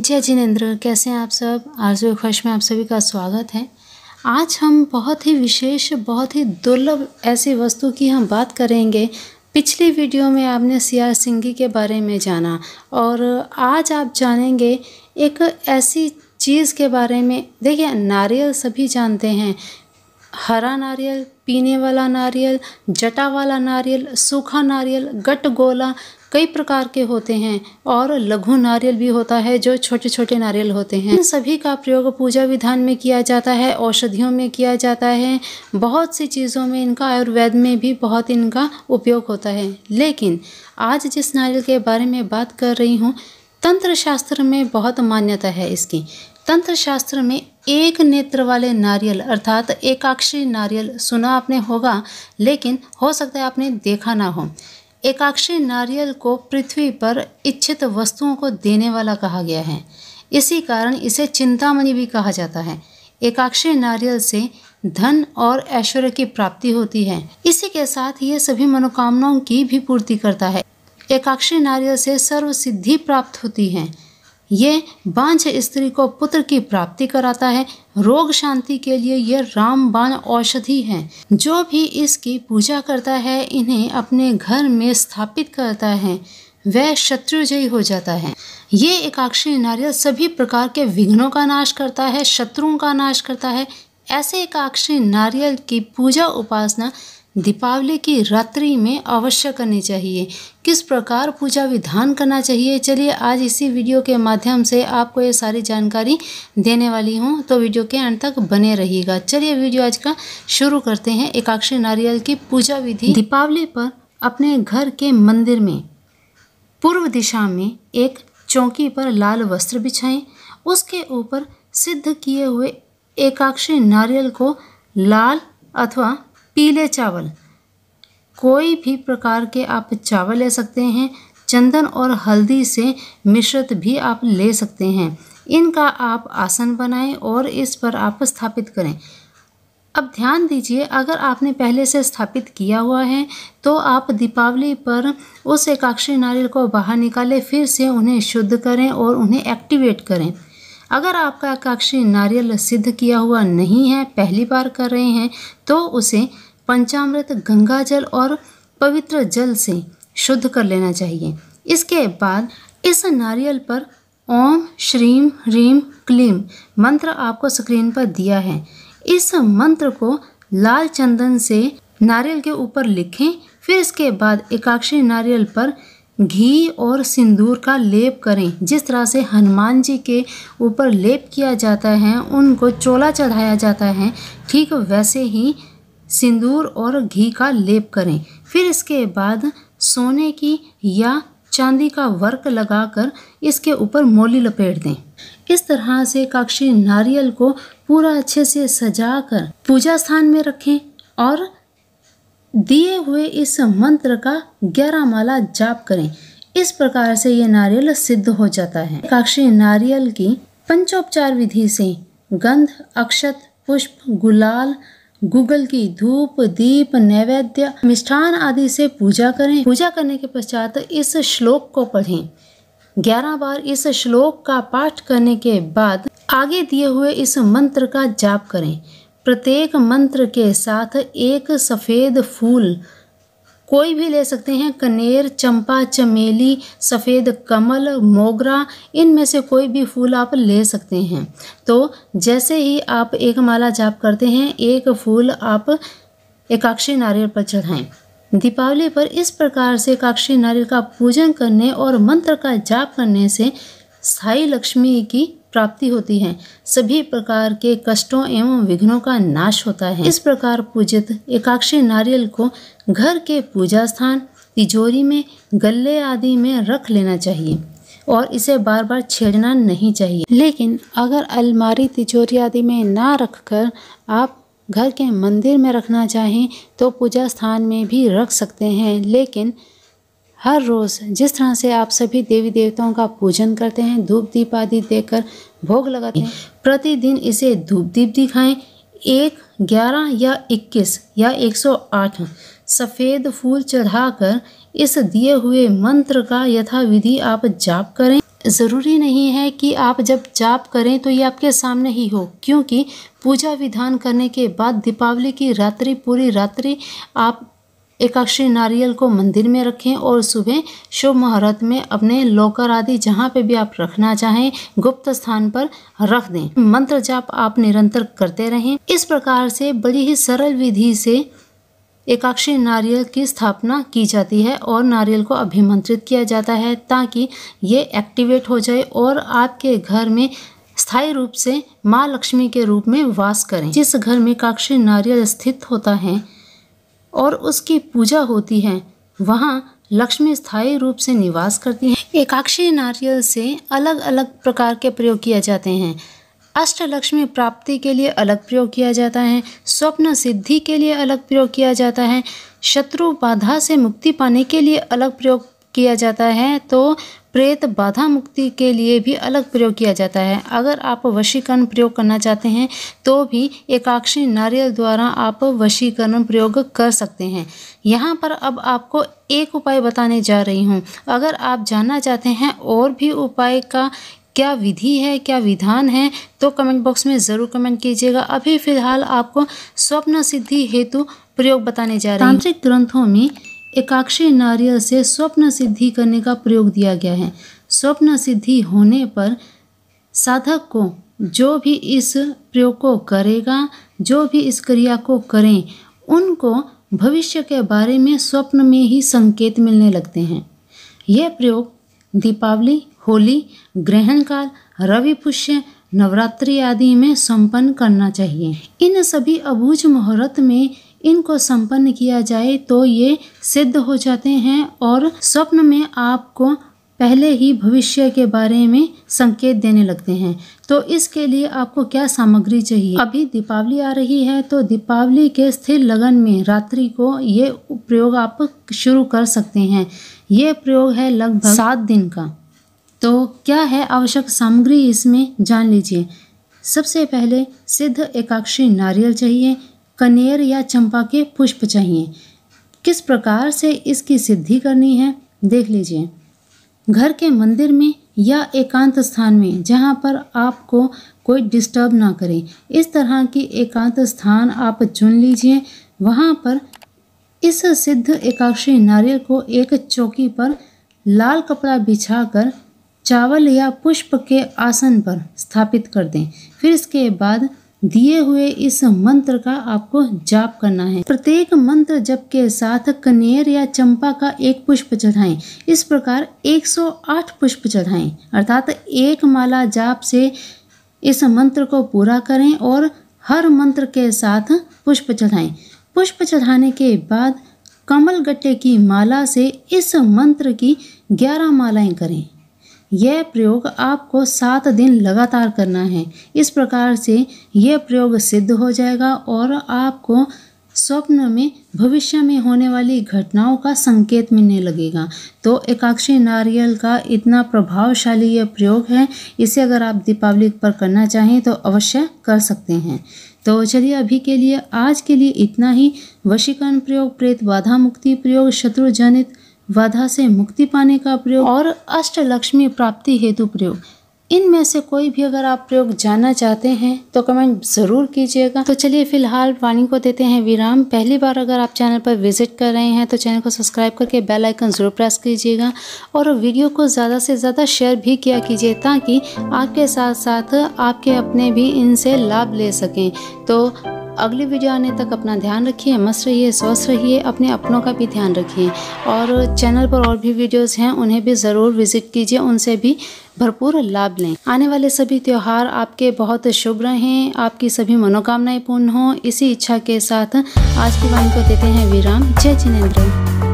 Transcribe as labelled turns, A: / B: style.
A: जय हाँ जिनेन्द्र कैसे हैं आप सब आज खुश में आप सभी का स्वागत है आज हम बहुत ही विशेष बहुत ही दुर्लभ ऐसी वस्तु की हम बात करेंगे पिछली वीडियो में आपने सियार सिंगी के बारे में जाना और आज आप जानेंगे एक ऐसी चीज़ के बारे में देखिए नारियल सभी जानते हैं हरा नारियल पीने वाला नारियल जटा वाला नारियल सूखा नारियल गट गोला कई प्रकार के होते हैं और लघु नारियल भी होता है जो छोटे छोटे नारियल होते हैं इन सभी का प्रयोग पूजा विधान में किया जाता है औषधियों में किया जाता है बहुत सी चीज़ों में इनका आयुर्वेद में भी बहुत इनका उपयोग होता है लेकिन आज जिस नारियल के बारे में बात कर रही हूँ तंत्र शास्त्र में बहुत मान्यता है इसकी तंत्र शास्त्र में एक नेत्र वाले नारियल अर्थात एकाक्षी नारियल सुना आपने होगा लेकिन हो सकता है आपने देखा ना हो एकाक्षी नारियल को पृथ्वी पर इच्छित वस्तुओं को देने वाला कहा गया है इसी कारण इसे चिंतामणि भी कहा जाता है एकाक्षी नारियल से धन और ऐश्वर्य की प्राप्ति होती है इसी के साथ ये सभी मनोकामनाओं की भी पूर्ति करता है एकाक्षी नारियल से सर्व सिद्धि प्राप्त होती है ये बांझ स्त्री को पुत्र की प्राप्ति कराता है रोग शांति के लिए यह रामबाण औषधि है जो भी इसकी पूजा करता है इन्हें अपने घर में स्थापित करता है वह शत्रुजयी हो जाता है ये एकाक्षी नारियल सभी प्रकार के विघ्नों का नाश करता है शत्रुओं का नाश करता है ऐसे एकाक्षी नारियल की पूजा उपासना दीपावली की रात्रि में अवश्य करनी चाहिए किस प्रकार पूजा विधान करना चाहिए चलिए आज इसी वीडियो के माध्यम से आपको ये सारी जानकारी देने वाली हूँ तो वीडियो के अंत तक बने रहिएगा चलिए वीडियो आज का शुरू करते हैं एकाक्षी नारियल की पूजा विधि दीपावली पर अपने घर के मंदिर में पूर्व दिशा में एक चौकी पर लाल वस्त्र बिछाएं उसके ऊपर सिद्ध किए हुए एकाक्षी नारियल को लाल अथवा पीले चावल कोई भी प्रकार के आप चावल ले सकते हैं चंदन और हल्दी से मिश्रित भी आप ले सकते हैं इनका आप आसन बनाएं और इस पर आप स्थापित करें अब ध्यान दीजिए अगर आपने पहले से स्थापित किया हुआ है तो आप दीपावली पर उस एकाक्षी नारियल को बाहर निकालें फिर से उन्हें शुद्ध करें और उन्हें एक्टिवेट करें अगर आपका एकाक्षी नारियल सिद्ध किया हुआ नहीं है पहली बार कर रहे हैं तो उसे पंचामृत गंगा जल और पवित्र जल से शुद्ध कर लेना चाहिए इसके बाद इस नारियल पर ओम श्रीम ह्रीम क्लीम मंत्र आपको स्क्रीन पर दिया है इस मंत्र को लाल चंदन से नारियल के ऊपर लिखें फिर इसके बाद एकाक्षी नारियल पर घी और सिंदूर का लेप करें जिस तरह से हनुमान जी के ऊपर लेप किया जाता है उनको चोला चढ़ाया जाता है ठीक वैसे ही सिंदूर और घी का लेप करें फिर इसके बाद सोने की या चांदी का वर्क लगाकर इसके ऊपर मोली लपेट दें इस तरह से काक्षी नारियल को पूरा अच्छे से सजा कर पूजा स्थान में रखें और दिए हुए इस मंत्र का ग्यारह माला जाप करें इस प्रकार से ये नारियल सिद्ध हो जाता है काक्षी नारियल की पंचोपचार विधि से गंध अक्षत पुष्प गुलाल गूगल की धूप दीप नैवेद्य मिष्ठान आदि से पूजा करें पूजा करने के पश्चात इस श्लोक को पढ़ें ग्यारह बार इस श्लोक का पाठ करने के बाद आगे दिए हुए इस मंत्र का जाप करें प्रत्येक मंत्र के साथ एक सफ़ेद फूल कोई भी ले सकते हैं कनेर चंपा चमेली सफ़ेद कमल मोगरा इनमें से कोई भी फूल आप ले सकते हैं तो जैसे ही आप एक माला जाप करते हैं एक फूल आप एकाक्षी नारियल पर चढ़ाएं दीपावली पर इस प्रकार से एकाक्षी नारियल का पूजन करने और मंत्र का जाप करने से साई लक्ष्मी की प्राप्ति होती है सभी प्रकार के कष्टों एवं विघ्नों का नाश होता है इस प्रकार पूजित एकाक्षी नारियल को घर के पूजा स्थान तिजोरी में गले आदि में रख लेना चाहिए और इसे बार बार छेड़ना नहीं चाहिए लेकिन अगर अलमारी तिजोरी आदि में ना रखकर आप घर के मंदिर में रखना चाहें तो पूजा स्थान में भी रख सकते हैं लेकिन हर रोज़ जिस तरह से आप सभी देवी देवताओं का पूजन करते हैं धूप दीप आदि देकर भोग लगाते हैं प्रतिदिन इसे धूप दीप दिखाएं एक ग्यारह या इक्कीस या एक सौ आठ सफ़ेद फूल चढ़ाकर इस दिए हुए मंत्र का यथाविधि आप जाप करें ज़रूरी नहीं है कि आप जब जाप करें तो ये आपके सामने ही हो क्योंकि पूजा विधान करने के बाद दीपावली की रात्रि पूरी रात्रि आप एकाक्षी नारियल को मंदिर में रखें और सुबह शुभ मुहूर्त में अपने लोकर आदि जहाँ पे भी आप रखना चाहें गुप्त स्थान पर रख दें मंत्र जाप आप निरंतर करते रहें इस प्रकार से बड़ी ही सरल विधि से एकाक्षी नारियल की स्थापना की जाती है और नारियल को अभिमंत्रित किया जाता है ताकि ये एक्टिवेट हो जाए और आपके घर में स्थायी रूप से माँ लक्ष्मी के रूप में वास करें जिस घर में एकाक्षी नारियल स्थित होता है और उसकी पूजा होती है वहाँ लक्ष्मी स्थायी रूप से निवास करती हैं एकाक्षी नारियल से अलग अलग प्रकार के प्रयोग किए जाते हैं अष्टलक्ष्मी प्राप्ति के लिए अलग प्रयोग किया जाता है स्वप्न सिद्धि के लिए अलग प्रयोग किया जाता है शत्रु बाधा से मुक्ति पाने के लिए अलग प्रयोग किया जाता है तो प्रेत बाधा मुक्ति के लिए भी अलग प्रयोग किया जाता है अगर आप वशीकरण प्रयोग करना चाहते हैं तो भी एकाक्षी नारियल द्वारा आप वशीकरण प्रयोग कर सकते हैं यहाँ पर अब आपको एक उपाय बताने जा रही हूँ अगर आप जानना चाहते हैं और भी उपाय का क्या विधि है क्या विधान है तो कमेंट बॉक्स में ज़रूर कमेंट कीजिएगा अभी फ़िलहाल आपको स्वप्न सिद्धि हेतु प्रयोग बताने जा रहे हैं तांत्रिक ग्रंथों में एकाक्षी नारियल से स्वप्न सिद्धि करने का प्रयोग दिया गया है स्वप्न सिद्धि होने पर साधक को जो भी इस प्रयोग को करेगा जो भी इस क्रिया को करें उनको भविष्य के बारे में स्वप्न में ही संकेत मिलने लगते हैं यह प्रयोग दीपावली होली ग्रहण काल रवि पुष्य नवरात्रि आदि में संपन्न करना चाहिए इन सभी अबूझ मुहूर्त में इनको संपन्न किया जाए तो ये सिद्ध हो जाते हैं और स्वप्न में आपको पहले ही भविष्य के बारे में संकेत देने लगते हैं तो इसके लिए आपको क्या सामग्री चाहिए अभी दीपावली आ रही है तो दीपावली के स्थिर लगन में रात्रि को ये प्रयोग आप शुरू कर सकते हैं ये प्रयोग है लगभग सात दिन का तो क्या है आवश्यक सामग्री इसमें जान लीजिए सबसे पहले सिद्ध एकाक्षी नारियल चाहिए कनेर या चंपा के पुष्प चाहिए किस प्रकार से इसकी सिद्धि करनी है देख लीजिए घर के मंदिर में या एकांत स्थान में जहाँ पर आपको कोई डिस्टर्ब ना करे इस तरह की एकांत स्थान आप चुन लीजिए वहाँ पर इस सिद्ध एकाक्षी नारियल को एक चौकी पर लाल कपड़ा बिछाकर चावल या पुष्प के आसन पर स्थापित कर दें फिर इसके बाद दिए हुए इस मंत्र का आपको जाप करना है प्रत्येक मंत्र जप के साथ कनेर या चंपा का एक पुष्प चढ़ाएं इस प्रकार 108 पुष्प चढ़ाएं अर्थात एक माला जाप से इस मंत्र को पूरा करें और हर मंत्र के साथ पुष्प चढ़ाएं पुष्प चढ़ाने के बाद कमल गट्टे की माला से इस मंत्र की 11 मालाएं करें यह प्रयोग आपको सात दिन लगातार करना है इस प्रकार से यह प्रयोग सिद्ध हो जाएगा और आपको स्वप्न में भविष्य में होने वाली घटनाओं का संकेत मिलने लगेगा तो एकाक्षी नारियल का इतना प्रभावशाली यह प्रयोग है इसे अगर आप दीपावली पर करना चाहें तो अवश्य कर सकते हैं तो चलिए अभी के लिए आज के लिए इतना ही वशीकरण प्रयोग प्रेत बाधा मुक्ति प्रयोग शत्रुजनित जनित वधा से मुक्ति पाने का प्रयोग और अष्टलक्ष्मी प्राप्ति हेतु प्रयोग इनमें से कोई भी अगर आप प्रयोग जानना चाहते हैं तो कमेंट ज़रूर कीजिएगा तो चलिए फिलहाल वाणी को देते हैं विराम पहली बार अगर आप चैनल पर विजिट कर रहे हैं तो चैनल को सब्सक्राइब करके बेल आइकन ज़रूर प्रेस कीजिएगा और वीडियो को ज़्यादा से ज़्यादा शेयर भी किया कीजिए ताकि आपके साथ साथ आपके अपने भी इनसे लाभ ले सकें तो अगले वीडियो आने तक अपना ध्यान रखिए मस्त रहिए स्वस्थ रहिए अपने अपनों का भी ध्यान रखिए और चैनल पर और भी वीडियोस हैं उन्हें भी ज़रूर विजिट कीजिए उनसे भी भरपूर लाभ लें आने वाले सभी त्यौहार आपके बहुत शुभ रहें आपकी सभी मनोकामनाएं पूर्ण हों इसी इच्छा के साथ आज की वाणी को देते हैं विराम जय जिनेन्द्र